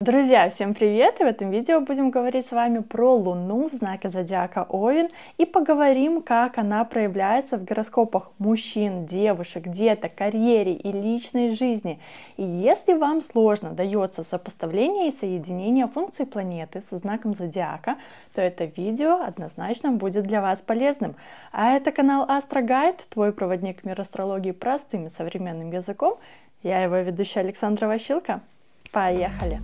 Друзья, всем привет! И в этом видео будем говорить с вами про Луну в знаке зодиака Овен и поговорим, как она проявляется в гороскопах мужчин, девушек, деток, карьере и личной жизни. И если вам сложно дается сопоставление и соединение функций планеты со знаком зодиака, то это видео однозначно будет для вас полезным. А это канал Астрогайд, твой проводник в мир астрологии простым и современным языком. Я его ведущая Александра Ващилка. Поехали!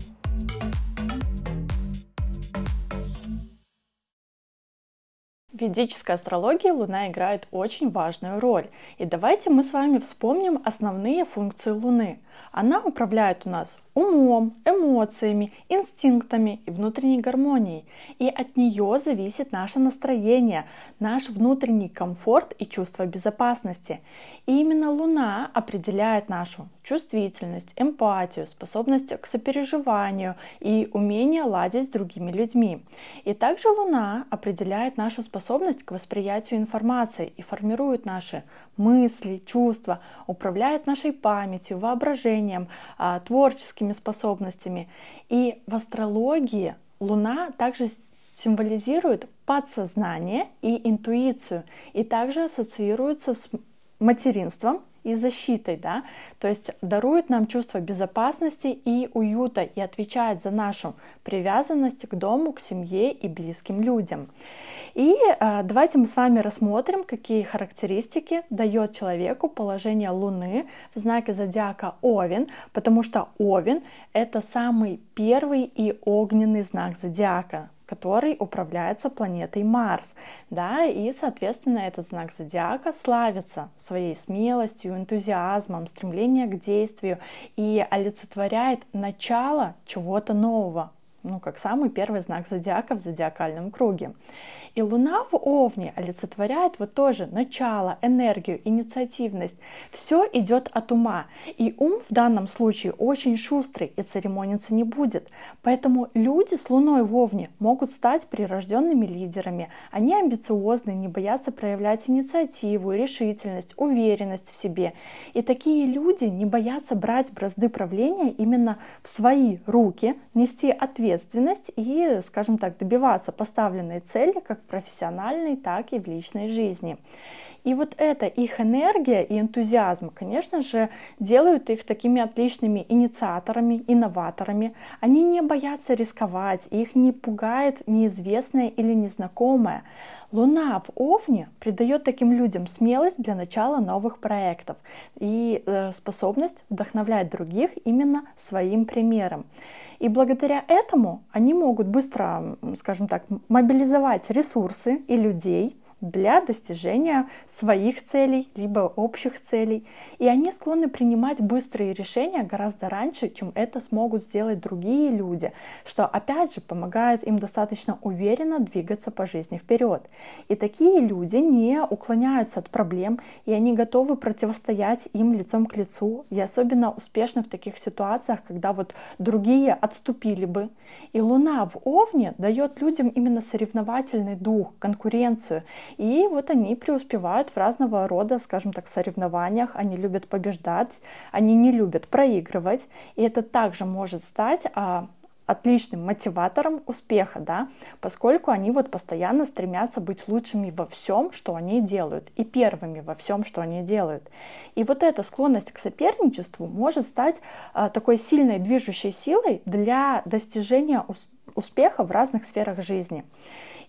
В ведической астрологии Луна играет очень важную роль. И давайте мы с вами вспомним основные функции Луны. Она управляет у нас умом, эмоциями, инстинктами и внутренней гармонией. И от нее зависит наше настроение, наш внутренний комфорт и чувство безопасности. И именно Луна определяет нашу чувствительность, эмпатию, способность к сопереживанию и умение ладить с другими людьми. И также Луна определяет нашу способность к восприятию информации и формирует наши мысли, чувства, управляет нашей памятью, воображением, а, творческим магическими способностями. И в астрологии Луна также символизирует подсознание и интуицию, и также ассоциируется с материнством, и защитой, да, то есть дарует нам чувство безопасности и уюта и отвечает за нашу привязанность к дому, к семье и близким людям. И э, давайте мы с вами рассмотрим, какие характеристики дает человеку положение Луны в знаке зодиака Овен, потому что Овен это самый первый и огненный знак зодиака который управляется планетой Марс. Да, и, соответственно, этот знак зодиака славится своей смелостью, энтузиазмом, стремлением к действию и олицетворяет начало чего-то нового, ну, как самый первый знак зодиака в зодиакальном круге. И Луна в Овне олицетворяет вот тоже начало, энергию, инициативность. Все идет от ума. И ум в данном случае очень шустрый и церемониться не будет. Поэтому люди с Луной в Овне могут стать прирожденными лидерами. Они амбициозны, не боятся проявлять инициативу, решительность, уверенность в себе. И такие люди не боятся брать бразды правления именно в свои руки, нести ответственность и, скажем так, добиваться поставленной цели, как профессиональной, так и в личной жизни. И вот эта их энергия и энтузиазм, конечно же, делают их такими отличными инициаторами, инноваторами. Они не боятся рисковать, их не пугает неизвестное или незнакомое. Луна в Овне придает таким людям смелость для начала новых проектов и э, способность вдохновлять других именно своим примером. И благодаря этому они могут быстро, скажем так, мобилизовать ресурсы и людей – для достижения своих целей, либо общих целей. И они склонны принимать быстрые решения гораздо раньше, чем это смогут сделать другие люди, что опять же помогает им достаточно уверенно двигаться по жизни вперед. И такие люди не уклоняются от проблем, и они готовы противостоять им лицом к лицу, и особенно успешно в таких ситуациях, когда вот другие отступили бы. И Луна в Овне дает людям именно соревновательный дух, конкуренцию, и вот они преуспевают в разного рода, скажем так, соревнованиях. Они любят побеждать, они не любят проигрывать. И это также может стать а, отличным мотиватором успеха, да, поскольку они вот постоянно стремятся быть лучшими во всем, что они делают, и первыми во всем, что они делают. И вот эта склонность к соперничеству может стать а, такой сильной движущей силой для достижения успеха в разных сферах жизни.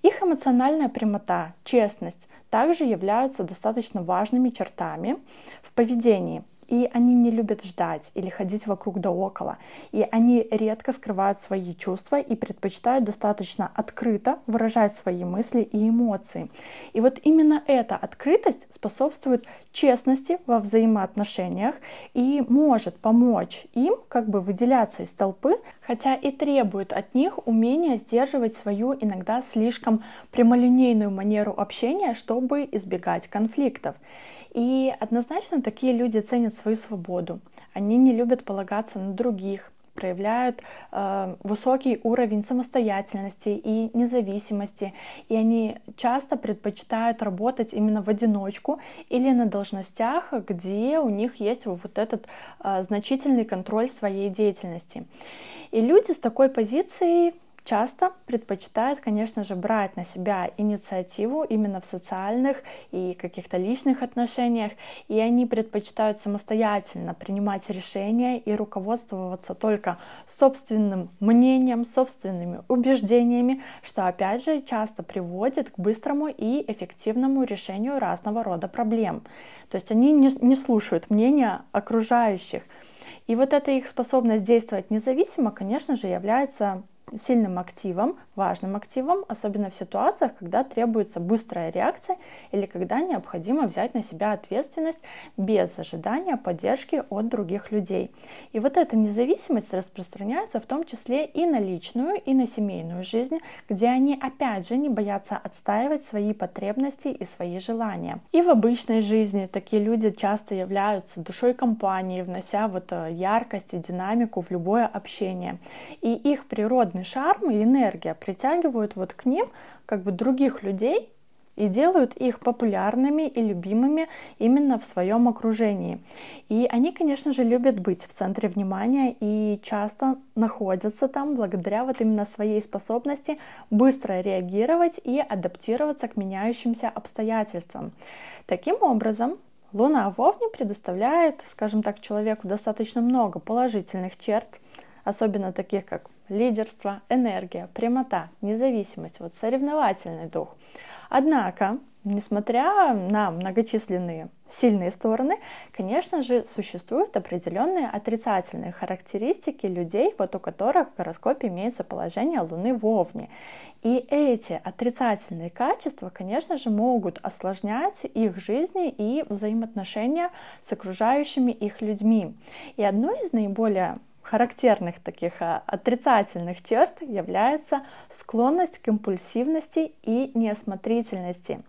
Их эмоциональная прямота, честность также являются достаточно важными чертами в поведении – и они не любят ждать или ходить вокруг да около. И они редко скрывают свои чувства и предпочитают достаточно открыто выражать свои мысли и эмоции. И вот именно эта открытость способствует честности во взаимоотношениях и может помочь им как бы выделяться из толпы, хотя и требует от них умения сдерживать свою иногда слишком прямолинейную манеру общения, чтобы избегать конфликтов. И однозначно такие люди ценят свою свободу. Они не любят полагаться на других, проявляют э, высокий уровень самостоятельности и независимости, и они часто предпочитают работать именно в одиночку или на должностях, где у них есть вот этот э, значительный контроль своей деятельности. И люди с такой позицией часто предпочитают, конечно же, брать на себя инициативу именно в социальных и каких-то личных отношениях, и они предпочитают самостоятельно принимать решения и руководствоваться только собственным мнением, собственными убеждениями, что, опять же, часто приводит к быстрому и эффективному решению разного рода проблем. То есть они не, не слушают мнения окружающих. И вот эта их способность действовать независимо, конечно же, является сильным активом, важным активом, особенно в ситуациях, когда требуется быстрая реакция или когда необходимо взять на себя ответственность без ожидания поддержки от других людей. И вот эта независимость распространяется в том числе и на личную, и на семейную жизнь, где они опять же не боятся отстаивать свои потребности и свои желания. И в обычной жизни такие люди часто являются душой компании, внося вот э, яркость и динамику в любое общение. И их природа природный шарм и энергия притягивают вот к ним как бы других людей и делают их популярными и любимыми именно в своем окружении. И они, конечно же, любят быть в центре внимания и часто находятся там благодаря вот именно своей способности быстро реагировать и адаптироваться к меняющимся обстоятельствам. Таким образом, Луна в Овне предоставляет, скажем так, человеку достаточно много положительных черт, особенно таких как лидерство, энергия, прямота, независимость, вот соревновательный дух. Однако, несмотря на многочисленные сильные стороны, конечно же, существуют определенные отрицательные характеристики людей, вот у которых в гороскопе имеется положение Луны в Овне. И эти отрицательные качества, конечно же, могут осложнять их жизни и взаимоотношения с окружающими их людьми. И одно из наиболее характерных таких а, отрицательных черт является склонность к импульсивности и неосмотрительности.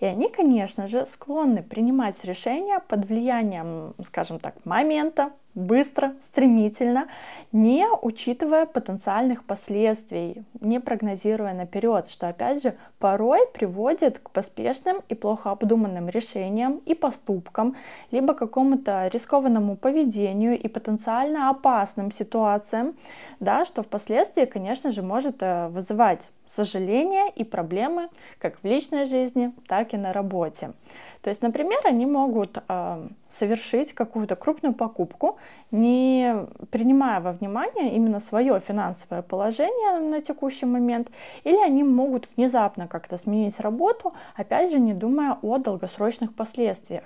И они, конечно же, склонны принимать решения под влиянием, скажем так, момента, быстро, стремительно, не учитывая потенциальных последствий, не прогнозируя наперед, что опять же порой приводит к поспешным и плохо обдуманным решениям и поступкам, либо какому-то рискованному поведению и потенциально опасным ситуациям, да, что впоследствии, конечно же, может э, вызывать сожаления и проблемы как в личной жизни, так и на работе. То есть, например, они могут э, совершить какую-то крупную покупку, не принимая во внимание именно свое финансовое положение на текущий момент, или они могут внезапно как-то сменить работу, опять же, не думая о долгосрочных последствиях.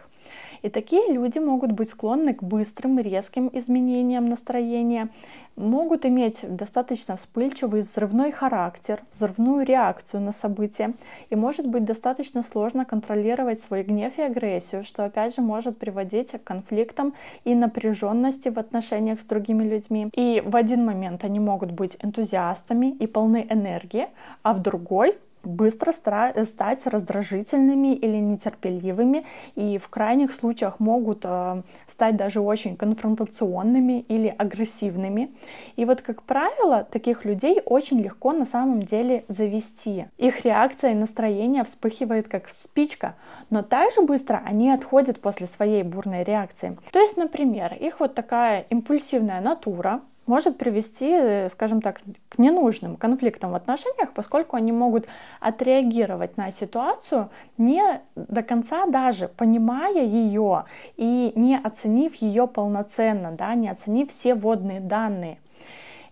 И такие люди могут быть склонны к быстрым, резким изменениям настроения, могут иметь достаточно вспыльчивый взрывной характер, взрывную реакцию на события, и может быть достаточно сложно контролировать свой гнев и агрессию, что опять же может приводить к конфликтам и напряженности в отношениях с другими людьми. И в один момент они могут быть энтузиастами и полны энергии, а в другой быстро э, стать раздражительными или нетерпеливыми и в крайних случаях могут э, стать даже очень конфронтационными или агрессивными. И вот, как правило, таких людей очень легко на самом деле завести. Их реакция и настроение вспыхивает как спичка, но также быстро они отходят после своей бурной реакции. То есть, например, их вот такая импульсивная натура, может привести, э, скажем так, к ненужным конфликтам в отношениях, поскольку они могут отреагировать на ситуацию, не до конца даже понимая ее и не оценив ее полноценно, да, не оценив все водные данные.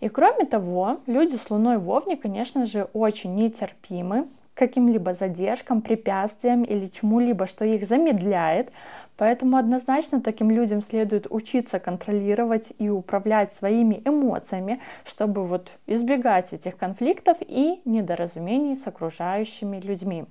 И кроме того, люди с Луной Вовне, конечно же, очень нетерпимы каким-либо задержкам, препятствиям или чему-либо, что их замедляет, Поэтому однозначно таким людям следует учиться контролировать и управлять своими эмоциями, чтобы вот избегать этих конфликтов и недоразумений с окружающими людьми.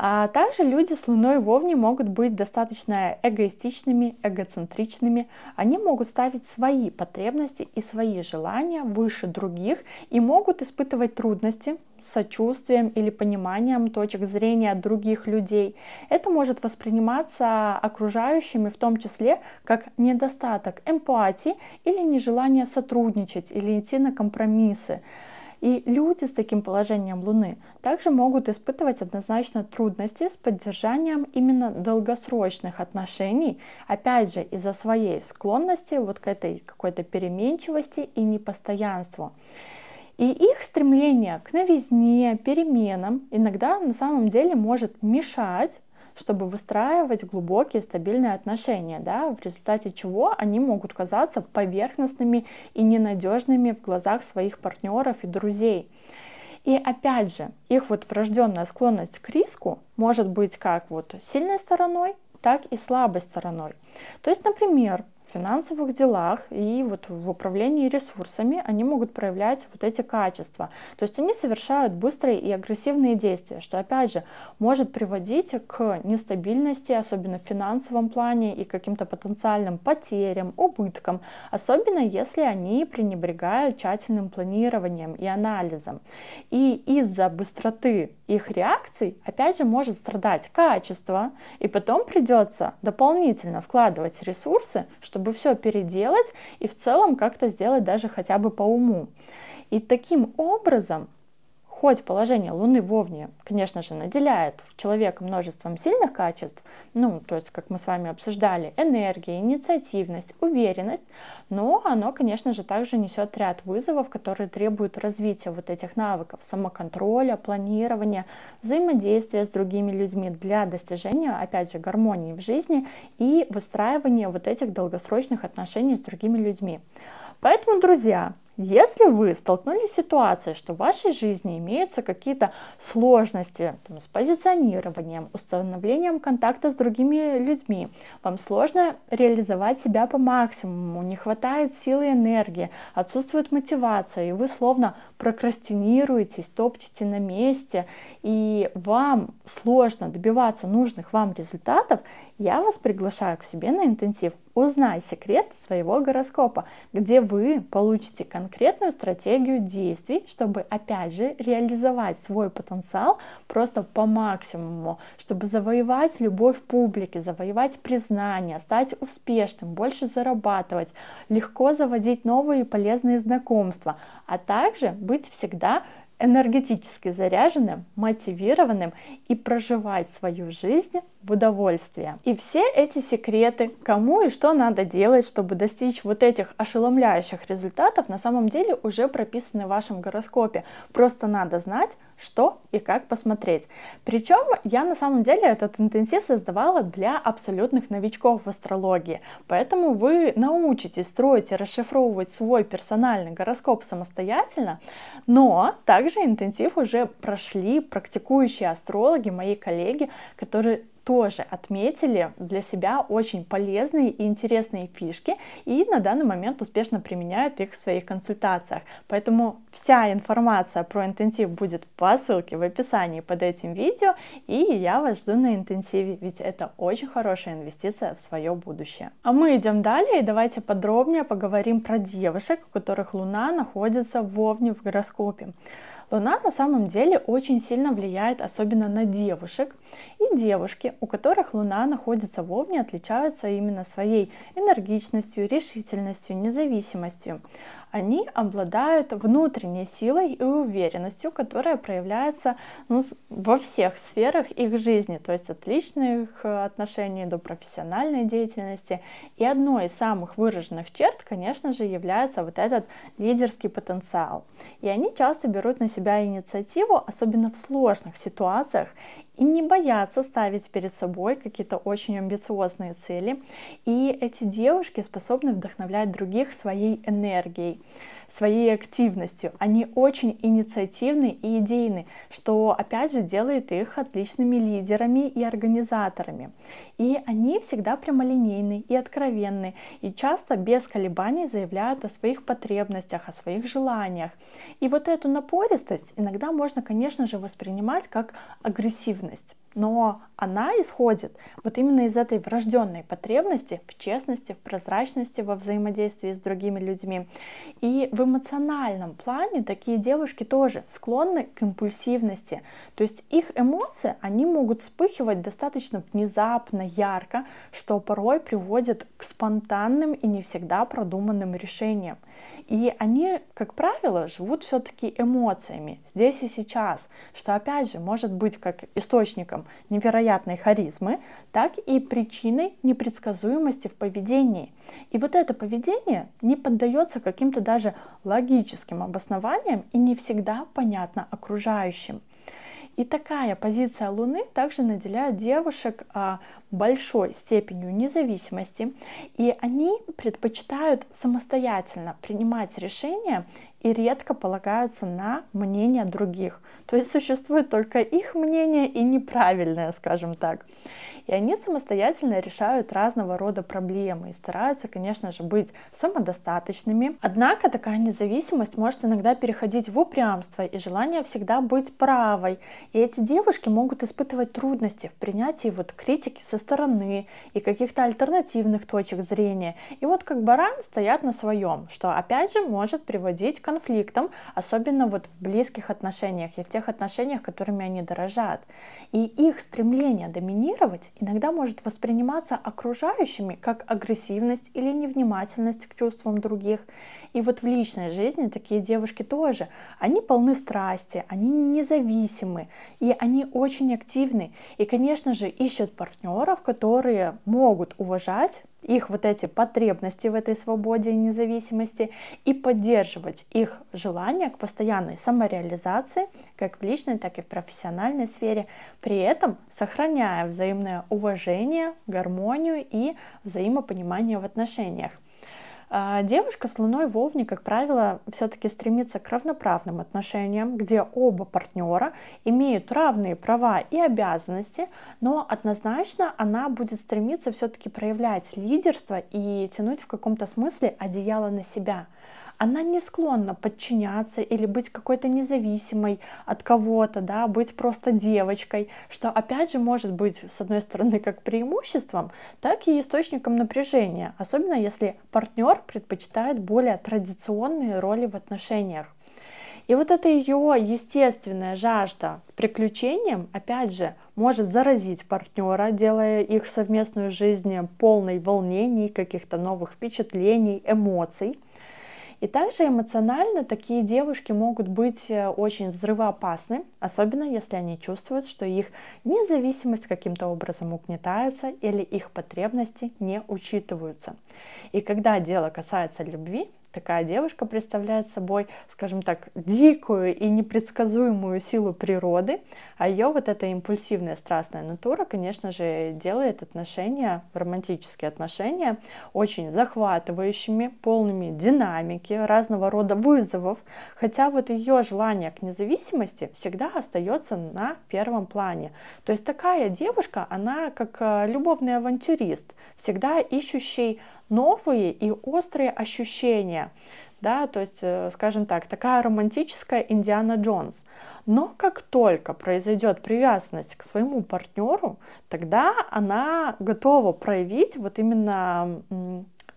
А также люди с Луной в Овне могут быть достаточно эгоистичными, эгоцентричными. Они могут ставить свои потребности и свои желания выше других и могут испытывать трудности с сочувствием или пониманием точек зрения других людей. Это может восприниматься окружающими в том числе как недостаток эмпатии или нежелание сотрудничать или идти на компромиссы. И люди с таким положением Луны также могут испытывать однозначно трудности с поддержанием именно долгосрочных отношений, опять же из-за своей склонности вот к этой какой-то переменчивости и непостоянству. И их стремление к новизне, переменам иногда на самом деле может мешать чтобы выстраивать глубокие стабильные отношения, да, в результате чего они могут казаться поверхностными и ненадежными в глазах своих партнеров и друзей. И опять же, их вот врожденная склонность к риску может быть как вот сильной стороной, так и слабой стороной. То есть, например, финансовых делах и вот в управлении ресурсами они могут проявлять вот эти качества. То есть они совершают быстрые и агрессивные действия, что опять же может приводить к нестабильности, особенно в финансовом плане и каким-то потенциальным потерям, убыткам, особенно если они пренебрегают тщательным планированием и анализом. И из-за быстроты их реакций, опять же, может страдать качество, и потом придется дополнительно вкладывать ресурсы, чтобы чтобы все переделать и в целом как-то сделать даже хотя бы по уму. И таким образом Хоть положение Луны в Овне, конечно же, наделяет человека множеством сильных качеств, ну, то есть, как мы с вами обсуждали, энергия, инициативность, уверенность, но оно, конечно же, также несет ряд вызовов, которые требуют развития вот этих навыков самоконтроля, планирования, взаимодействия с другими людьми для достижения, опять же, гармонии в жизни и выстраивания вот этих долгосрочных отношений с другими людьми. Поэтому, друзья, если вы столкнулись с ситуацией, что в вашей жизни имеются какие-то сложности там, с позиционированием, установлением контакта с другими людьми, вам сложно реализовать себя по максимуму, не хватает силы и энергии, отсутствует мотивация, и вы словно прокрастинируете, топчете на месте, и вам сложно добиваться нужных вам результатов, я вас приглашаю к себе на интенсив Узнай секрет своего гороскопа, где вы получите конкретную стратегию действий, чтобы опять же реализовать свой потенциал просто по максимуму, чтобы завоевать любовь публики, завоевать признание, стать успешным, больше зарабатывать, легко заводить новые полезные знакомства, а также быть всегда энергетически заряженным, мотивированным и проживать свою жизнь в удовольствии. И все эти секреты, кому и что надо делать, чтобы достичь вот этих ошеломляющих результатов, на самом деле уже прописаны в вашем гороскопе. Просто надо знать, что и как посмотреть. Причем я на самом деле этот интенсив создавала для абсолютных новичков в астрологии, поэтому вы научитесь строить и расшифровывать свой персональный гороскоп самостоятельно, но также интенсив уже прошли практикующие астрологи, мои коллеги, которые тоже отметили для себя очень полезные и интересные фишки и на данный момент успешно применяют их в своих консультациях. Поэтому вся информация про интенсив будет по ссылке в описании под этим видео, и я вас жду на интенсиве, ведь это очень хорошая инвестиция в свое будущее. А мы идем далее и давайте подробнее поговорим про девушек, у которых Луна находится в в гороскопе. Луна на самом деле очень сильно влияет особенно на девушек. И девушки, у которых Луна находится в Овне, отличаются именно своей энергичностью, решительностью, независимостью они обладают внутренней силой и уверенностью, которая проявляется ну, во всех сферах их жизни, то есть от личных э, отношений до профессиональной деятельности. И одной из самых выраженных черт, конечно же, является вот этот лидерский потенциал. И они часто берут на себя инициативу, особенно в сложных ситуациях, и не боятся ставить перед собой какие-то очень амбициозные цели. И эти девушки способны вдохновлять других своей энергией своей активностью. Они очень инициативны и идейны, что опять же делает их отличными лидерами и организаторами. И они всегда прямолинейны и откровенны, и часто без колебаний заявляют о своих потребностях, о своих желаниях. И вот эту напористость иногда можно, конечно же, воспринимать как агрессивность но она исходит вот именно из этой врожденной потребности в честности, в прозрачности во взаимодействии с другими людьми. И в эмоциональном плане такие девушки тоже склонны к импульсивности. То есть их эмоции, они могут вспыхивать достаточно внезапно, ярко, что порой приводит к спонтанным и не всегда продуманным решениям. И они, как правило, живут все-таки эмоциями здесь и сейчас, что опять же может быть как источником невероятной харизмы, так и причиной непредсказуемости в поведении. И вот это поведение не поддается каким-то даже логическим обоснованиям и не всегда понятно окружающим. И такая позиция Луны также наделяет девушек а, большой степенью независимости, и они предпочитают самостоятельно принимать решения и редко полагаются на мнение других. То есть существует только их мнение и неправильное, скажем так. И они самостоятельно решают разного рода проблемы и стараются, конечно же, быть самодостаточными. Однако такая независимость может иногда переходить в упрямство и желание всегда быть правой. И эти девушки могут испытывать трудности в принятии вот критики со стороны и каких-то альтернативных точек зрения. И вот как баран стоят на своем, что опять же может приводить к конфликтам, особенно вот в близких отношениях и в тех отношениях, которыми они дорожат. И их стремление доминировать иногда может восприниматься окружающими как агрессивность или невнимательность к чувствам других и вот в личной жизни такие девушки тоже. Они полны страсти, они независимы, и они очень активны. И, конечно же, ищут партнеров, которые могут уважать их вот эти потребности в этой свободе и независимости и поддерживать их желание к постоянной самореализации, как в личной, так и в профессиональной сфере, при этом сохраняя взаимное уважение, гармонию и взаимопонимание в отношениях. А, девушка с луной в как правило, все-таки стремится к равноправным отношениям, где оба партнера имеют равные права и обязанности, но однозначно она будет стремиться все-таки проявлять лидерство и тянуть в каком-то смысле одеяло на себя – она не склонна подчиняться или быть какой-то независимой от кого-то, да, быть просто девочкой, что опять же может быть, с одной стороны, как преимуществом, так и источником напряжения, особенно если партнер предпочитает более традиционные роли в отношениях. И вот эта ее естественная жажда к приключениям, опять же, может заразить партнера, делая их совместную жизнь полной волнений, каких-то новых впечатлений, эмоций. И также эмоционально такие девушки могут быть э, очень взрывоопасны, особенно если они чувствуют, что их независимость каким-то образом угнетается или их потребности не учитываются. И когда дело касается любви, Такая девушка представляет собой, скажем так, дикую и непредсказуемую силу природы, а ее вот эта импульсивная страстная натура, конечно же, делает отношения, романтические отношения, очень захватывающими, полными динамики, разного рода вызовов, хотя вот ее желание к независимости всегда остается на первом плане. То есть такая девушка, она как э, любовный авантюрист, всегда ищущий новые и острые ощущения. Да, то есть, э, скажем так, такая романтическая Индиана Джонс. Но как только произойдет привязанность к своему партнеру, тогда она готова проявить вот именно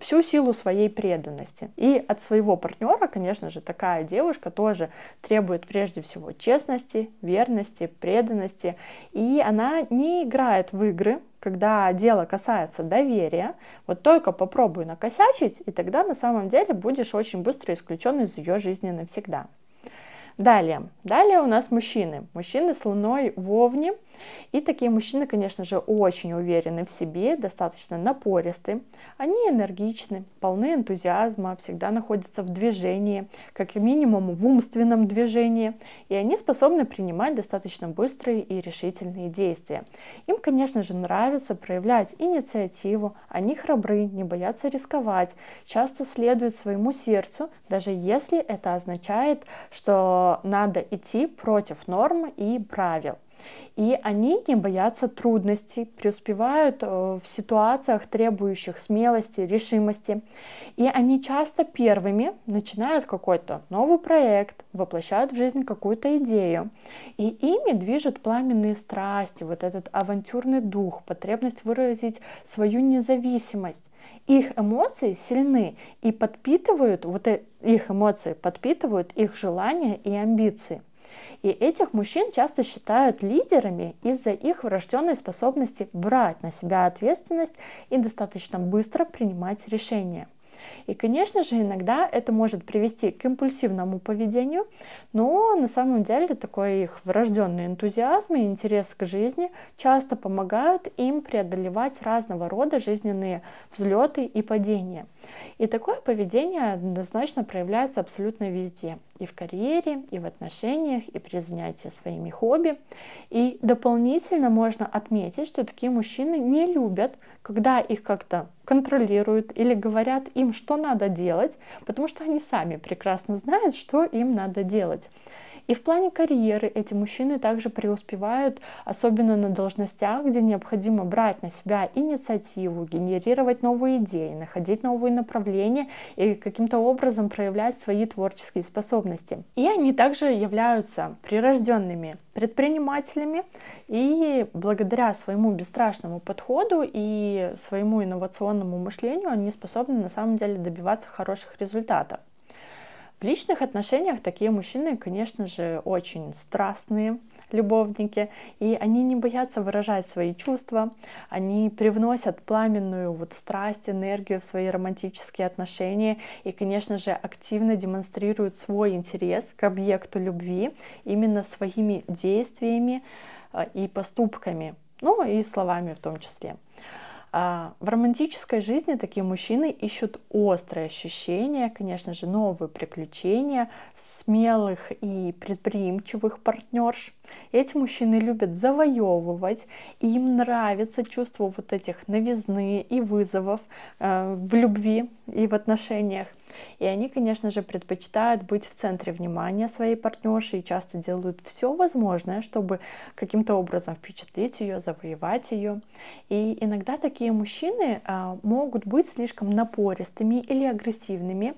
всю силу своей преданности. И от своего партнера, конечно же, такая девушка тоже требует прежде всего честности, верности, преданности. И она не играет в игры, когда дело касается доверия, вот только попробуй накосячить, и тогда на самом деле будешь очень быстро исключен из ее жизни навсегда. Далее, далее у нас мужчины. Мужчины с луной в Овне. И такие мужчины, конечно же, очень уверены в себе, достаточно напористы. Они энергичны, полны энтузиазма, всегда находятся в движении, как минимум в умственном движении. И они способны принимать достаточно быстрые и решительные действия. Им, конечно же, нравится проявлять инициативу, они храбры, не боятся рисковать, часто следуют своему сердцу, даже если это означает, что надо идти против норм и правил. И они не боятся трудностей, преуспевают э, в ситуациях, требующих смелости, решимости. И они часто первыми начинают какой-то новый проект, воплощают в жизнь какую-то идею. И ими движут пламенные страсти, вот этот авантюрный дух, потребность выразить свою независимость. Их эмоции сильны и подпитывают, вот э, их эмоции подпитывают их желания и амбиции. И этих мужчин часто считают лидерами из-за их врожденной способности брать на себя ответственность и достаточно быстро принимать решения. И, конечно же, иногда это может привести к импульсивному поведению, но на самом деле такой их врожденный энтузиазм и интерес к жизни часто помогают им преодолевать разного рода жизненные взлеты и падения. И такое поведение однозначно проявляется абсолютно везде и в карьере, и в отношениях, и при занятии своими хобби. И дополнительно можно отметить, что такие мужчины не любят, когда их как-то контролируют или говорят им, что надо делать, потому что они сами прекрасно знают, что им надо делать. И в плане карьеры эти мужчины также преуспевают, особенно на должностях, где необходимо брать на себя инициативу, генерировать новые идеи, находить новые направления и каким-то образом проявлять свои творческие способности. И они также являются прирожденными предпринимателями и благодаря своему бесстрашному подходу и своему инновационному мышлению они способны на самом деле добиваться хороших результатов. В личных отношениях такие мужчины, конечно же, очень страстные любовники, и они не боятся выражать свои чувства, они привносят пламенную вот страсть, энергию в свои романтические отношения и, конечно же, активно демонстрируют свой интерес к объекту любви именно своими действиями э, и поступками, ну и словами в том числе. А, в романтической жизни такие мужчины ищут острые ощущения, конечно же, новые приключения, смелых и предприимчивых партнерш. Эти мужчины любят завоевывать, и им нравится чувство вот этих новизны и вызовов э, в любви и в отношениях. И они, конечно же, предпочитают быть в центре внимания своей партнерши и часто делают все возможное, чтобы каким-то образом впечатлить ее, завоевать ее. И иногда такие мужчины а, могут быть слишком напористыми или агрессивными,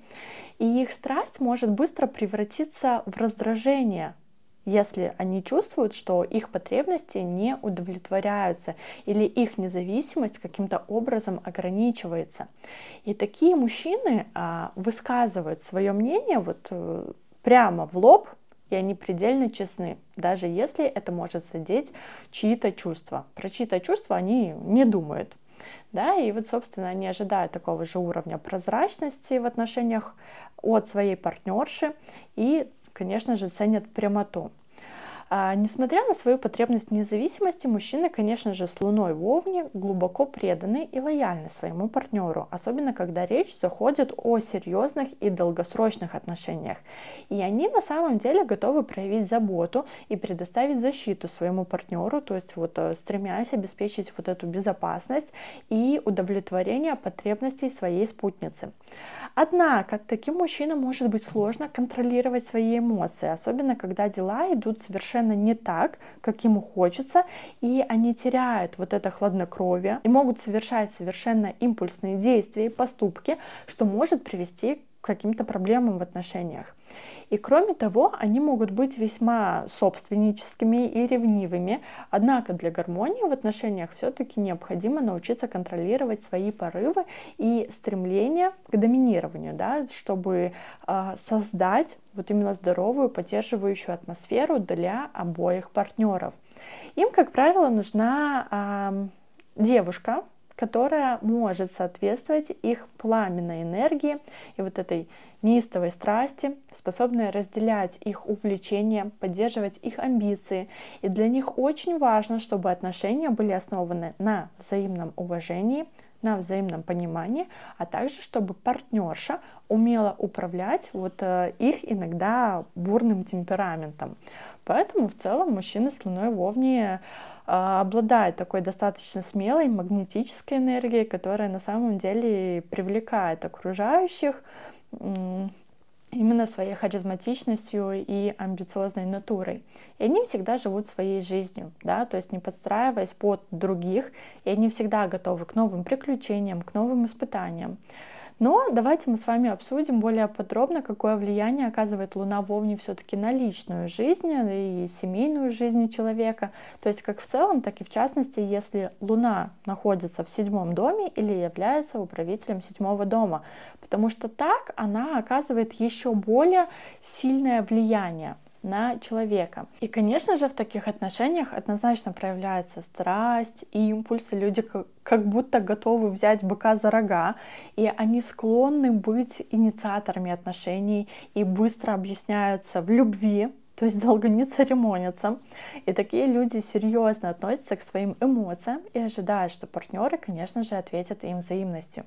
и их страсть может быстро превратиться в раздражение если они чувствуют, что их потребности не удовлетворяются или их независимость каким-то образом ограничивается. И такие мужчины а, высказывают свое мнение вот э, прямо в лоб, и они предельно честны, даже если это может задеть чьи-то чувства. Про чьи-то чувства они не думают. Да, и вот, собственно, они ожидают такого же уровня прозрачности в отношениях от своей партнерши и конечно же, ценят прямоту. А, несмотря на свою потребность независимости, мужчины, конечно же, с Луной в Овне глубоко преданы и лояльны своему партнеру, особенно когда речь заходит о серьезных и долгосрочных отношениях. И они на самом деле готовы проявить заботу и предоставить защиту своему партнеру, то есть вот э, стремясь обеспечить вот эту безопасность и удовлетворение потребностей своей спутницы. Однако таким мужчинам может быть сложно контролировать свои эмоции, особенно когда дела идут совершенно не так, как ему хочется, и они теряют вот это хладнокровие и могут совершать совершенно импульсные действия и поступки, что может привести к каким-то проблемам в отношениях. И кроме того, они могут быть весьма собственническими и ревнивыми. Однако для гармонии в отношениях все-таки необходимо научиться контролировать свои порывы и стремления к доминированию, да, чтобы э, создать вот именно здоровую, поддерживающую атмосферу для обоих партнеров. Им, как правило, нужна э, девушка, которая может соответствовать их пламенной энергии и вот этой неистовой страсти, способные разделять их увлечения, поддерживать их амбиции. И для них очень важно, чтобы отношения были основаны на взаимном уважении, на взаимном понимании, а также чтобы партнерша умела управлять вот э, их иногда бурным темпераментом. Поэтому в целом мужчины с Луной вовне Овне э, обладают такой достаточно смелой магнетической энергией, которая на самом деле привлекает окружающих, именно своей харизматичностью и амбициозной натурой. И они всегда живут своей жизнью, да, то есть не подстраиваясь под других, и они всегда готовы к новым приключениям, к новым испытаниям. Но давайте мы с вами обсудим более подробно, какое влияние оказывает Луна в Овне все-таки на личную жизнь э, и семейную жизнь человека. То есть как в целом, так и в частности, если Луна находится в седьмом доме или является управителем седьмого дома, потому что так она оказывает еще более сильное влияние на человека. И, конечно же, в таких отношениях однозначно проявляется страсть и импульсы. Люди как будто готовы взять быка за рога, и они склонны быть инициаторами отношений и быстро объясняются в любви, то есть долго не церемонятся. И такие люди серьезно относятся к своим эмоциям и ожидают, что партнеры, конечно же, ответят им взаимностью.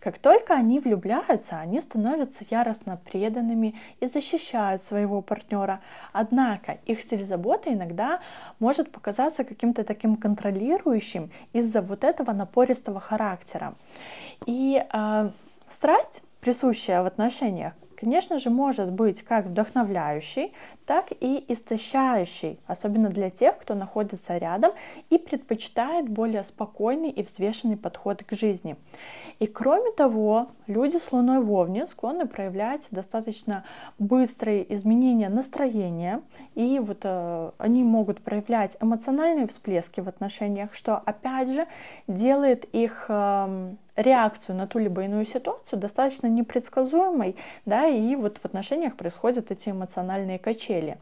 Как только они влюбляются, они становятся яростно преданными и защищают своего партнера. Однако их стиль заботы иногда может показаться каким-то таким контролирующим из-за вот этого напористого характера. И э, страсть, присущая в отношениях, конечно же, может быть как вдохновляющий, так и истощающий, особенно для тех, кто находится рядом и предпочитает более спокойный и взвешенный подход к жизни. И кроме того, люди с Луной в Овне склонны проявлять достаточно быстрые изменения настроения, и вот э, они могут проявлять эмоциональные всплески в отношениях, что опять же делает их э, реакцию на ту либо иную ситуацию достаточно непредсказуемой, да, и вот в отношениях происходят эти эмоциональные качели.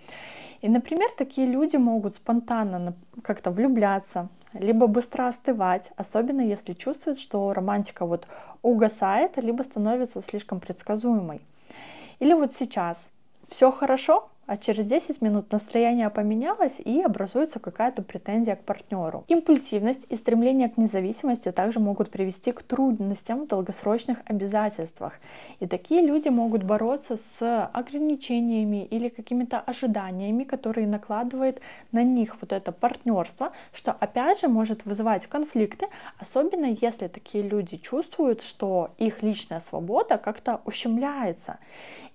И, например, такие люди могут спонтанно как-то влюбляться, либо быстро остывать, особенно если чувствует, что романтика вот угасает, либо становится слишком предсказуемой. Или вот сейчас все хорошо, а через 10 минут настроение поменялось и образуется какая-то претензия к партнеру. Импульсивность и стремление к независимости также могут привести к трудностям в долгосрочных обязательствах. И такие люди могут бороться с ограничениями или какими-то ожиданиями, которые накладывает на них вот это партнерство, что опять же может вызывать конфликты, особенно если такие люди чувствуют, что их личная свобода как-то ущемляется.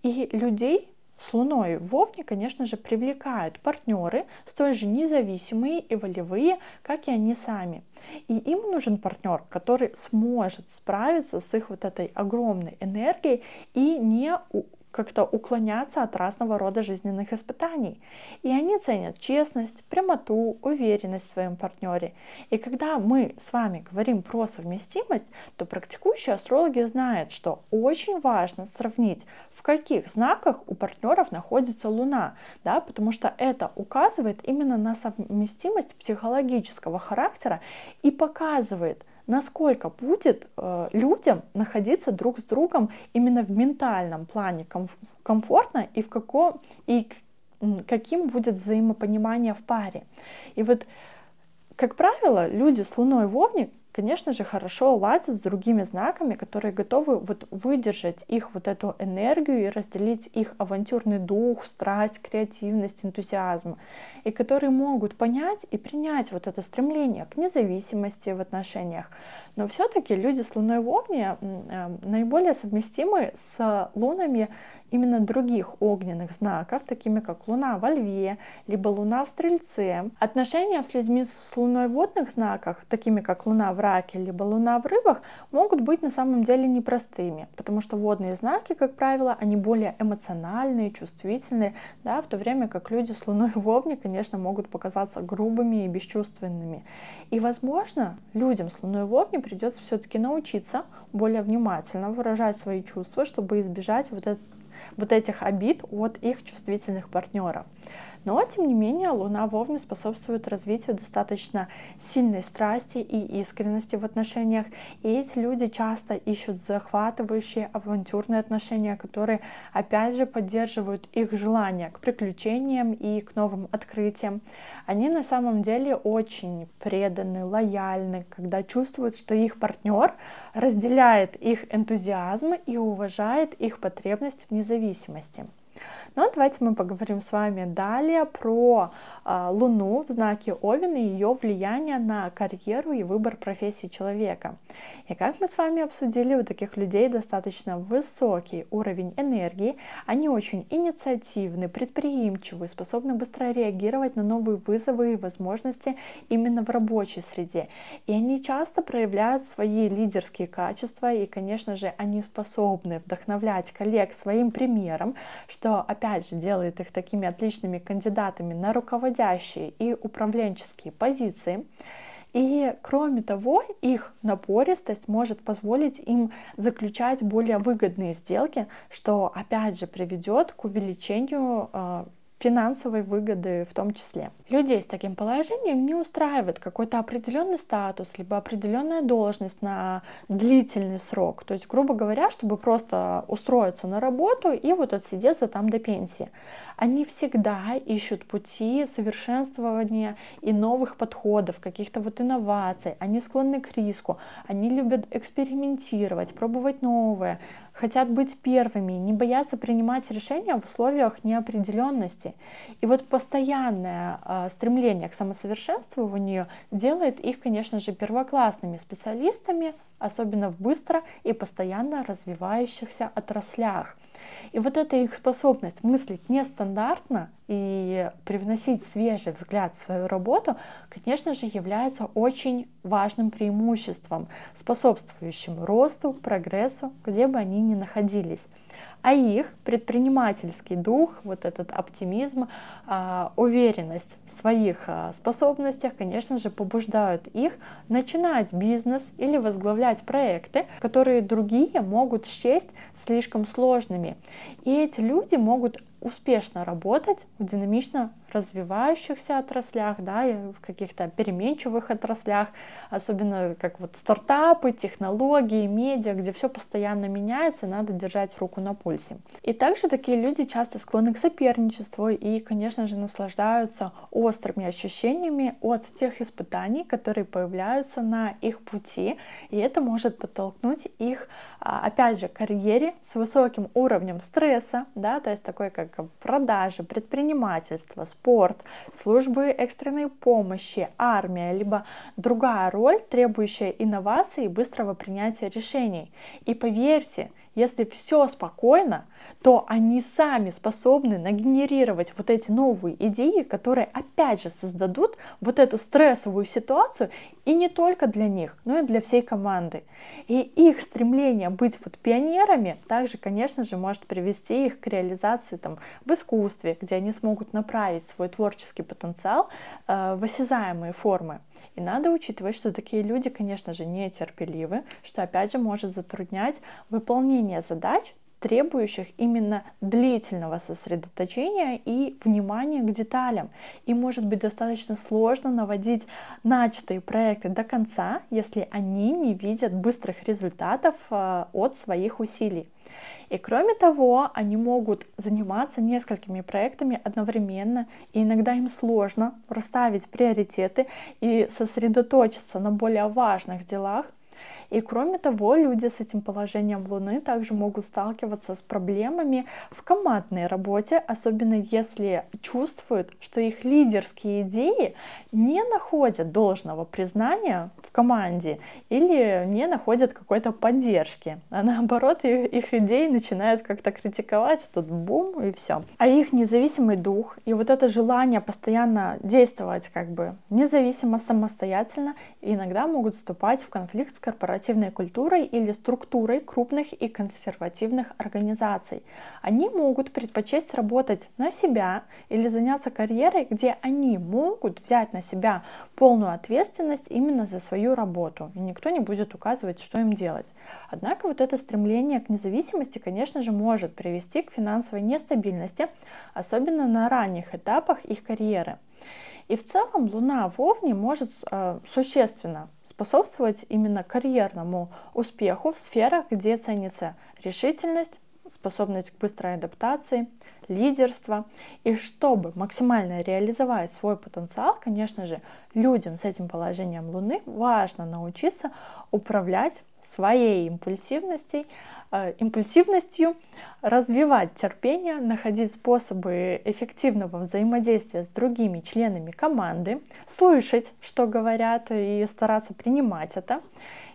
И людей с Луной в Овне, конечно же, привлекают партнеры, столь же независимые и волевые, как и они сами. И им нужен партнер, который сможет справиться с их вот этой огромной энергией и не как-то уклоняться от разного рода жизненных испытаний. И они ценят честность, прямоту, уверенность в своем партнере. И когда мы с вами говорим про совместимость, то практикующие астрологи знают, что очень важно сравнить, в каких знаках у партнеров находится Луна, да, потому что это указывает именно на совместимость психологического характера и показывает, насколько будет э, людям находиться друг с другом именно в ментальном плане комфортно и в каком и каким будет взаимопонимание в паре. И вот, как правило, люди с Луной Вовник конечно же, хорошо ладят с другими знаками, которые готовы вот выдержать их вот эту энергию и разделить их авантюрный дух, страсть, креативность, энтузиазм, и которые могут понять и принять вот это стремление к независимости в отношениях. Но все-таки люди с Луной в Овне эм, наиболее совместимы с лунами именно других огненных знаков, такими как Луна во Льве, либо Луна в Стрельце. Отношения с людьми с Луной в водных знаках, такими как Луна в Раке, либо Луна в Рыбах, могут быть на самом деле непростыми, потому что водные знаки, как правило, они более эмоциональные, чувствительные, да, в то время как люди с Луной в Овне, конечно, могут показаться грубыми и бесчувственными. И, возможно, людям с Луной в Овне придется все-таки научиться более внимательно выражать свои чувства, чтобы избежать вот этот вот этих обид от их чувствительных партнеров. Но, тем не менее, Луна в способствует развитию достаточно сильной страсти и искренности в отношениях. И эти люди часто ищут захватывающие авантюрные отношения, которые, опять же, поддерживают их желание к приключениям и к новым открытиям. Они на самом деле очень преданы, лояльны, когда чувствуют, что их партнер разделяет их энтузиазм и уважает их потребность в независимости. Но ну, давайте мы поговорим с вами далее про а, луну в знаке Овен и ее влияние на карьеру и выбор профессии человека. И как мы с вами обсудили, у таких людей достаточно высокий уровень энергии, они очень инициативны, предприимчивы, способны быстро реагировать на новые вызовы и возможности именно в рабочей среде. И они часто проявляют свои лидерские качества, и, конечно же, они способны вдохновлять коллег своим примером, что, опять же, делает их такими отличными кандидатами на руководителя руководящие и управленческие позиции. И кроме того, их напористость может позволить им заключать более выгодные сделки, что опять же приведет к увеличению э, финансовой выгоды в том числе. Людей с таким положением не устраивает какой-то определенный статус, либо определенная должность на длительный срок. То есть, грубо говоря, чтобы просто устроиться на работу и вот отсидеться там до пенсии. Они всегда ищут пути совершенствования и новых подходов, каких-то вот инноваций. Они склонны к риску, они любят экспериментировать, пробовать новое хотят быть первыми, не боятся принимать решения в условиях неопределенности. И вот постоянное а, стремление к самосовершенствованию делает их, конечно же, первоклассными специалистами, особенно в быстро и постоянно развивающихся отраслях. И вот эта их способность мыслить нестандартно и привносить свежий взгляд в свою работу, конечно же, является очень важным преимуществом, способствующим росту, прогрессу, где бы они ни находились а их предпринимательский дух, вот этот оптимизм, а, уверенность в своих а, способностях, конечно же, побуждают их начинать бизнес или возглавлять проекты, которые другие могут счесть слишком сложными. И эти люди могут успешно работать в динамично развивающихся отраслях, да, и в каких-то переменчивых отраслях, особенно как вот стартапы, технологии, медиа, где все постоянно меняется, надо держать руку на пульсе. И также такие люди часто склонны к соперничеству и, конечно же, наслаждаются острыми ощущениями от тех испытаний, которые появляются на их пути, и это может подтолкнуть их, а, опять же, к карьере с высоким уровнем стресса, да, то есть такой как поддержка, продажи, предпринимательство, спорт, службы экстренной помощи, армия, либо другая роль, требующая инноваций и быстрого принятия решений. И поверьте, если все спокойно, то они сами способны нагенерировать вот эти новые идеи, которые опять же создадут вот эту стрессовую ситуацию и не только для них, но и для всей команды. И их стремление быть вот пионерами также, конечно же, может привести их к реализации там в искусстве, где они смогут направить свой творческий потенциал э, в осязаемые формы. И надо учитывать, что такие люди, конечно же, нетерпеливы, что опять же может затруднять выполнение задач требующих именно длительного сосредоточения и внимания к деталям. И может быть достаточно сложно наводить начатые проекты до конца, если они не видят быстрых результатов э, от своих усилий. И кроме того, они могут заниматься несколькими проектами одновременно, и иногда им сложно расставить приоритеты и сосредоточиться на более важных делах, и кроме того, люди с этим положением Луны также могут сталкиваться с проблемами в командной работе, особенно если чувствуют, что их лидерские идеи не находят должного признания в команде или не находят какой-то поддержки, а наоборот их идеи начинают как-то критиковать, тут бум и все. А их независимый дух и вот это желание постоянно действовать как бы независимо, самостоятельно иногда могут вступать в конфликт с корпорацией корпоративной культурой или структурой крупных и консервативных организаций. Они могут предпочесть работать на себя или заняться карьерой, где они могут взять на себя полную ответственность именно за свою работу. И никто не будет указывать, что им делать. Однако вот это стремление к независимости, конечно же, может привести к финансовой нестабильности, особенно на ранних этапах их карьеры. И в целом Луна в Овне может э, существенно способствовать именно карьерному успеху в сферах, где ценится решительность, способность к быстрой адаптации, лидерство. И чтобы максимально реализовать свой потенциал, конечно же, людям с этим положением Луны важно научиться управлять своей импульсивностью, Э, импульсивностью, развивать терпение, находить способы эффективного взаимодействия с другими членами команды, слышать, что говорят, э, и стараться принимать это.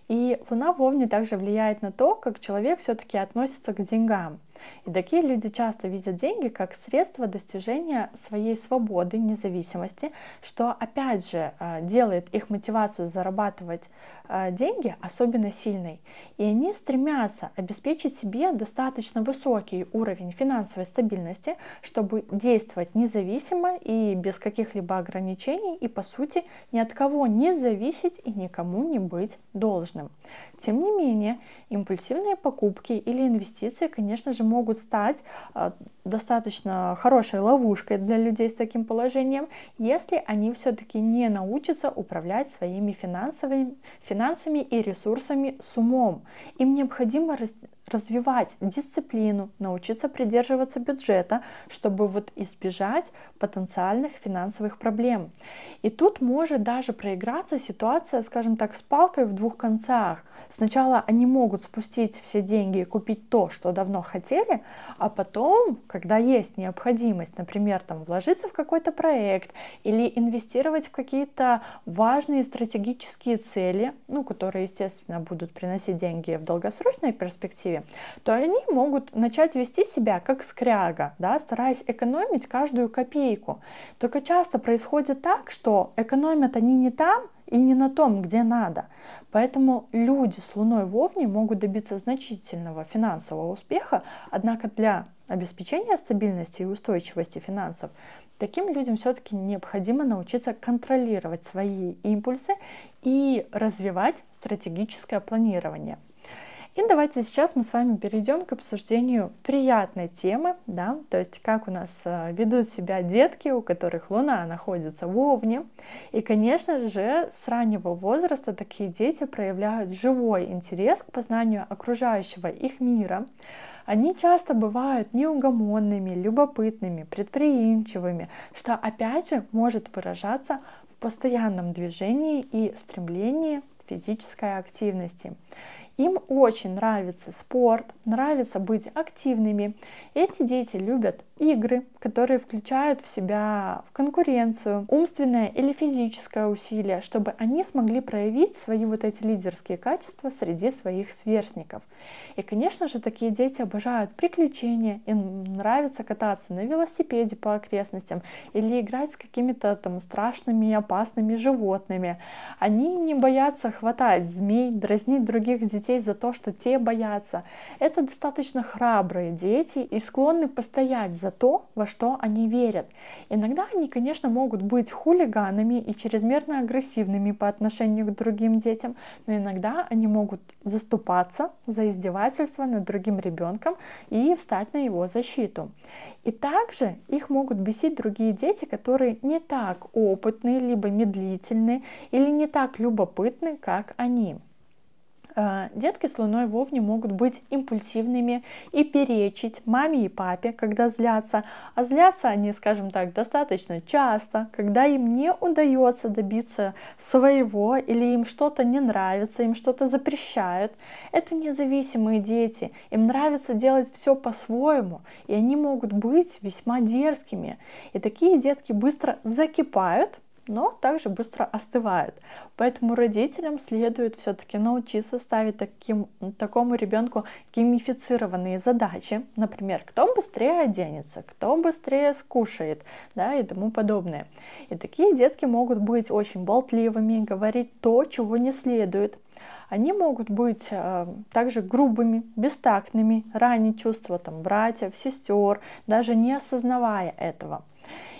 И Луна в Овне также влияет на то, как человек все-таки относится к деньгам. И такие люди часто видят деньги как средство достижения своей свободы, независимости, что опять же э, делает их мотивацию зарабатывать э, деньги особенно сильной. И они стремятся обеспечить себе достаточно высокий уровень финансовой стабильности, чтобы действовать независимо и без каких-либо ограничений и по сути ни от кого не зависеть и никому не быть должным. Тем не менее, импульсивные покупки или инвестиции, конечно же, могут стать э, достаточно хорошей ловушкой для людей с таким положением, если они все-таки не научатся управлять своими финансовыми, финансами и ресурсами с умом. Им необходимо развивать дисциплину, научиться придерживаться бюджета, чтобы вот избежать потенциальных финансовых проблем. И тут может даже проиграться ситуация, скажем так, с палкой в двух концах. Сначала они могут спустить все деньги и купить то, что давно хотели, а потом, когда есть необходимость, например, там вложиться в какой-то проект или инвестировать в какие-то важные стратегические цели, ну, которые, естественно, будут приносить деньги в долгосрочной перспективе, коллективе, то они могут начать вести себя как скряга, да, стараясь экономить каждую копейку. Только часто происходит так, что экономят они не там, и не на том, где надо. Поэтому люди с Луной в Овне могут добиться значительного финансового успеха, однако для обеспечения стабильности и устойчивости финансов таким людям все-таки необходимо научиться контролировать свои импульсы и развивать стратегическое планирование. И давайте сейчас мы с вами перейдем к обсуждению приятной темы, да, то есть как у нас э, ведут себя детки, у которых Луна находится в Овне. И, конечно же, с раннего возраста такие дети проявляют живой интерес к познанию окружающего их мира. Они часто бывают неугомонными, любопытными, предприимчивыми, что опять же может выражаться в постоянном движении и стремлении к физической активности. Им очень нравится спорт, нравится быть активными. Эти дети любят игры, которые включают в себя в конкуренцию, умственное или физическое усилие, чтобы они смогли проявить свои вот эти лидерские качества среди своих сверстников. И, конечно же, такие дети обожают приключения, им нравится кататься на велосипеде по окрестностям или играть с какими-то там страшными и опасными животными. Они не боятся хватать змей, дразнить других детей за то, что те боятся. Это достаточно храбрые дети и склонны постоять за то, во что они верят. Иногда они, конечно, могут быть хулиганами и чрезмерно агрессивными по отношению к другим детям, но иногда они могут заступаться за издевательство над другим ребенком и встать на его защиту. И также их могут бесить другие дети, которые не так опытны, либо медлительны, или не так любопытны, как они. А, детки с луной вовне могут быть импульсивными и перечить маме и папе, когда злятся. А злятся они, скажем так, достаточно часто, когда им не удается добиться своего или им что-то не нравится, им что-то запрещают. Это независимые дети. Им нравится делать все по-своему, и они могут быть весьма дерзкими. И такие детки быстро закипают, но также быстро остывает, Поэтому родителям следует все-таки научиться ставить таким, такому ребенку геймифицированные задачи, например, кто быстрее оденется, кто быстрее скушает да, и тому подобное. И такие детки могут быть очень болтливыми, говорить то, чего не следует. Они могут быть э, также грубыми, бестактными, ранить чувства там, братьев, сестер, даже не осознавая этого.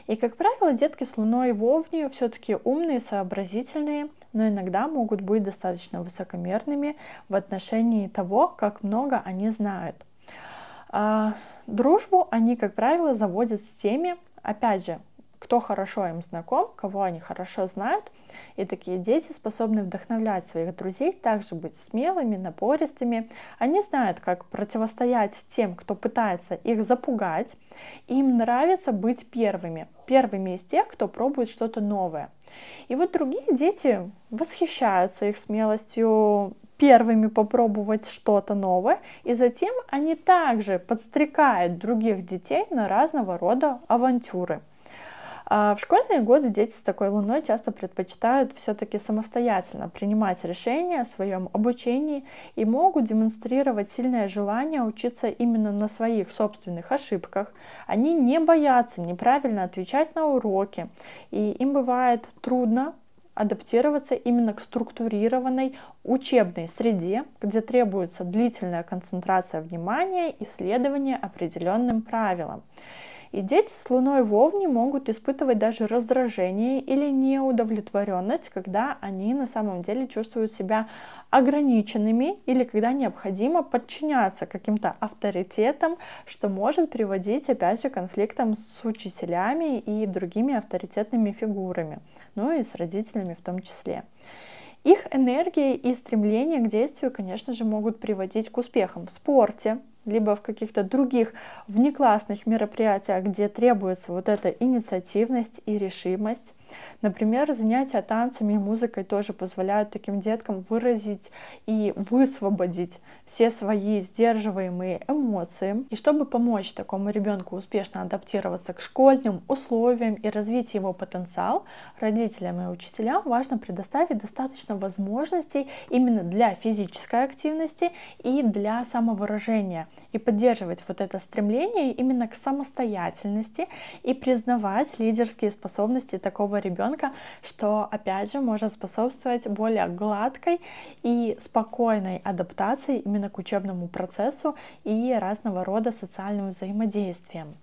И, как правило, детки с Луной в Овне все-таки умные, сообразительные, но иногда могут быть достаточно высокомерными в отношении того, как много они знают. А, дружбу они, как правило, заводят с теми, опять же, кто хорошо им знаком, кого они хорошо знают. И такие дети способны вдохновлять своих друзей, также быть смелыми, напористыми. Они знают, как противостоять тем, кто пытается их запугать. Им нравится быть первыми, первыми из тех, кто пробует что-то новое. И вот другие дети восхищаются их смелостью, первыми попробовать что-то новое, и затем они также подстрекают других детей на разного рода авантюры. А в школьные годы дети с такой луной часто предпочитают все-таки самостоятельно принимать решения о своем обучении и могут демонстрировать сильное желание учиться именно на своих собственных ошибках. Они не боятся неправильно отвечать на уроки, и им бывает трудно адаптироваться именно к структурированной учебной среде, где требуется длительная концентрация внимания и следование определенным правилам. И дети с луной в Овне могут испытывать даже раздражение или неудовлетворенность, когда они на самом деле чувствуют себя ограниченными или когда необходимо подчиняться каким-то авторитетам, что может приводить опять же к конфликтам с учителями и другими авторитетными фигурами, ну и с родителями в том числе. Их энергия и стремление к действию, конечно же, могут приводить к успехам в спорте, либо в каких-то других внеклассных мероприятиях, где требуется вот эта инициативность и решимость, Например, занятия танцами и музыкой тоже позволяют таким деткам выразить и высвободить все свои сдерживаемые эмоции. И чтобы помочь такому ребенку успешно адаптироваться к школьным условиям и развить его потенциал, родителям и учителям важно предоставить достаточно возможностей именно для физической активности и для самовыражения и поддерживать вот это стремление именно к самостоятельности и признавать лидерские способности такого нового ребенка, что опять же может способствовать более гладкой и спокойной адаптации именно к учебному процессу и разного рода социальным взаимодействиям.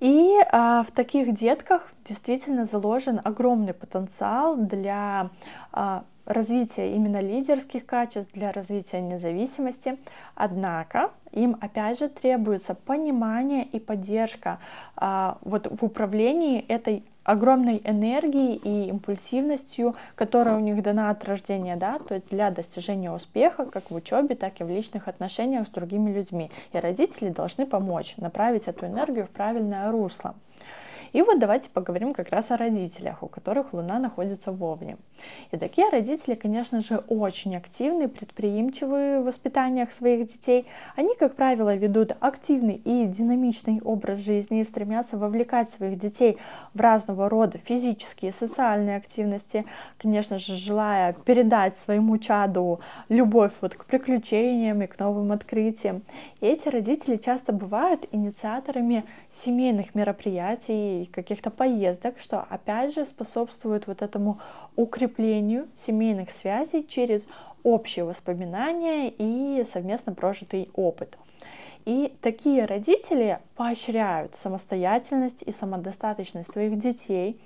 И а, в таких детках действительно заложен огромный потенциал для а, развития именно лидерских качеств, для развития независимости. Однако им опять же требуется понимание и поддержка а, вот в управлении этой огромной энергией и импульсивностью, которая у них дана от рождения, да, то есть для достижения успеха как в учебе, так и в личных отношениях с другими людьми. И родители должны помочь направить эту энергию в правильное русло. И вот давайте поговорим как раз о родителях, у которых Луна находится в Овне. И такие родители, конечно же, очень активны, предприимчивы в воспитаниях своих детей. Они, как правило, ведут активный и динамичный образ жизни и стремятся вовлекать своих детей в разного рода физические, и социальные активности, конечно же, желая передать своему чаду любовь вот к приключениям и к новым открытиям. И эти родители часто бывают инициаторами семейных мероприятий, путешествий, каких-то поездок, что опять же способствует вот этому укреплению семейных связей через общие воспоминания и совместно прожитый опыт. И такие родители поощряют самостоятельность и самодостаточность своих детей,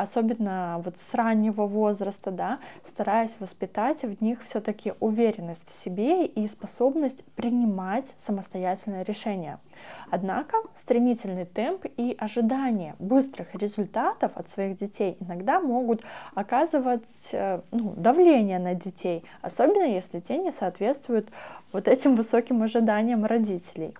особенно вот с раннего возраста, да, стараясь воспитать в них все-таки уверенность в себе и способность принимать самостоятельное решение. Однако стремительный темп и ожидание быстрых результатов от своих детей иногда могут оказывать э, ну, давление на детей, особенно если те не соответствуют вот этим высоким ожиданиям родителей.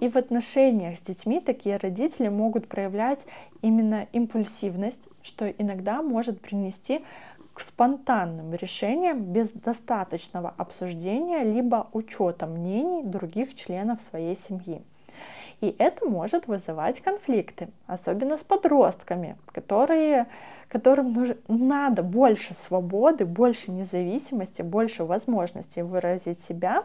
И в отношениях с детьми такие родители могут проявлять именно импульсивность, что иногда может принести к спонтанным решениям без достаточного обсуждения либо учета мнений других членов своей семьи. И это может вызывать конфликты, особенно с подростками, которые, которым нужно, надо больше свободы, больше независимости, больше возможностей выразить себя,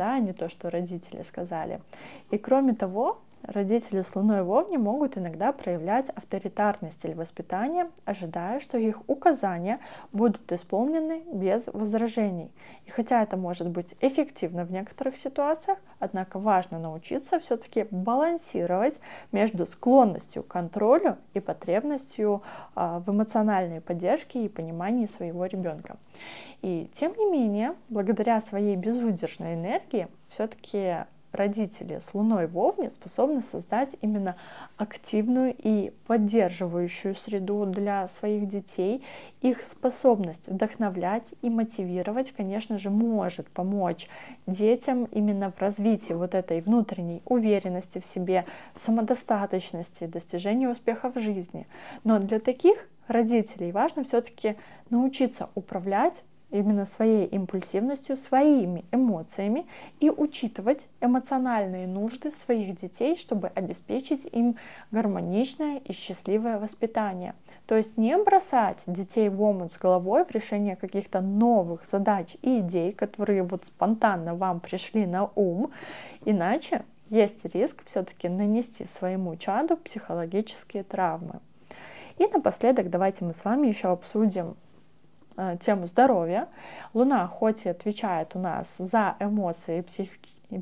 да, не то, что родители сказали. И кроме того, Родители с Луной в Овне могут иногда проявлять авторитарный стиль воспитания, ожидая, что их указания будут исполнены без возражений. И хотя это может быть эффективно в некоторых ситуациях, однако важно научиться все-таки балансировать между склонностью к контролю и потребностью а, в эмоциональной поддержке и понимании своего ребенка. И тем не менее, благодаря своей безудержной энергии, все-таки родители с Луной в Овне способны создать именно активную и поддерживающую среду для своих детей. Их способность вдохновлять и мотивировать, конечно же, может помочь детям именно в развитии вот этой внутренней уверенности в себе, самодостаточности, достижении успеха в жизни. Но для таких родителей важно все-таки научиться управлять именно своей импульсивностью, своими эмоциями и учитывать эмоциональные нужды своих детей, чтобы обеспечить им гармоничное и счастливое воспитание. То есть не бросать детей в омут с головой в решение каких-то новых задач и идей, которые вот спонтанно вам пришли на ум, иначе есть риск все-таки нанести своему чаду психологические травмы. И напоследок давайте мы с вами еще обсудим Э, тему здоровья. Луна хоть и отвечает у нас за эмоции и псих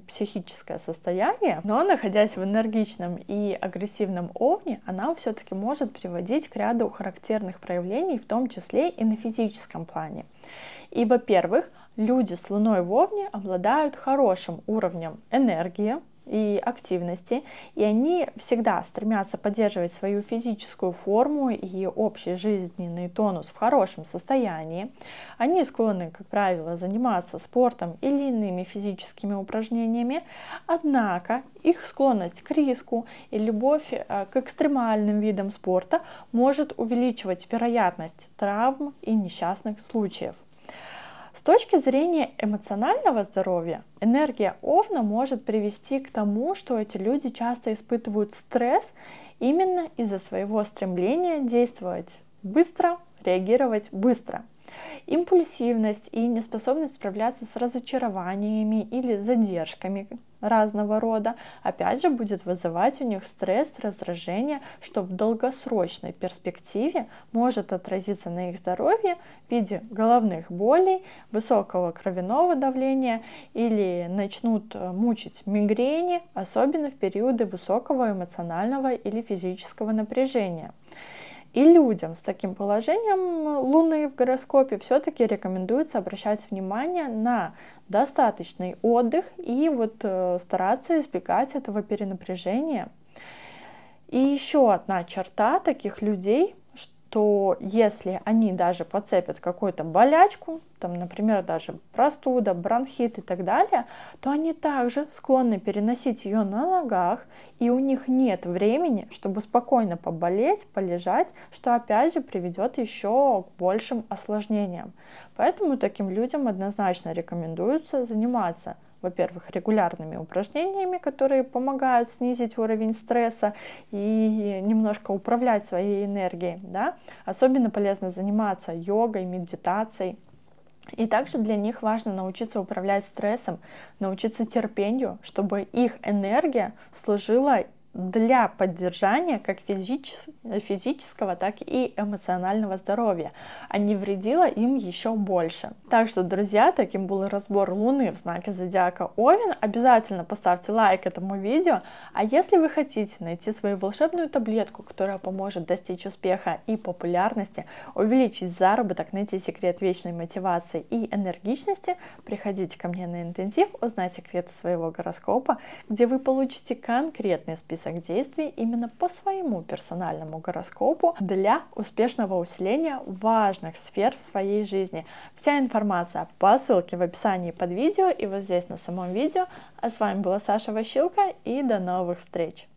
психическое состояние, но находясь в энергичном и агрессивном овне, она все-таки может приводить к ряду характерных проявлений, в том числе и на физическом плане. И, во-первых, люди с Луной в овне обладают хорошим уровнем энергии, и активности, и они всегда стремятся поддерживать свою физическую форму и общий жизненный тонус в хорошем состоянии. Они склонны, как правило, заниматься спортом или иными физическими упражнениями, однако их склонность к риску и любовь э, к экстремальным видам спорта может увеличивать вероятность травм и несчастных случаев. С точки зрения эмоционального здоровья, энергия Овна может привести к тому, что эти люди часто испытывают стресс именно из-за своего стремления действовать быстро, реагировать быстро. Импульсивность и неспособность справляться с разочарованиями или задержками разного рода, опять же, будет вызывать у них стресс, раздражение, что в долгосрочной перспективе может отразиться на их здоровье в виде головных болей, высокого кровяного давления или начнут мучить мигрени, особенно в периоды высокого эмоционального или физического напряжения. И людям с таким положением Луны в гороскопе все-таки рекомендуется обращать внимание на достаточный отдых и вот э, стараться избегать этого перенапряжения. И еще одна черта таких людей то если они даже подцепят какую-то болячку, там, например, даже простуда, бронхит и так далее, то они также склонны переносить ее на ногах, и у них нет времени, чтобы спокойно поболеть, полежать, что опять же приведет еще к большим осложнениям. Поэтому таким людям однозначно рекомендуется заниматься – во-первых, регулярными упражнениями, которые помогают снизить уровень стресса и немножко управлять своей энергией. Да? Особенно полезно заниматься йогой, медитацией. И также для них важно научиться управлять стрессом, научиться терпению, чтобы их энергия служила для поддержания как физичес физического, так и эмоционального здоровья, а не вредила им еще больше. Так что, друзья, таким был разбор Луны в знаке зодиака Овен. Обязательно поставьте лайк этому видео. А если вы хотите найти свою волшебную таблетку, которая поможет достичь успеха и популярности, увеличить заработок, найти секрет вечной мотивации и энергичности, приходите ко мне на интенсив, узнай секреты своего гороскопа, где вы получите конкретный список список действий именно по своему персональному гороскопу для успешного усиления важных сфер в своей жизни. Вся информация по ссылке в описании под видео и вот здесь на самом видео. А с вами была Саша Ващилка и до новых встреч!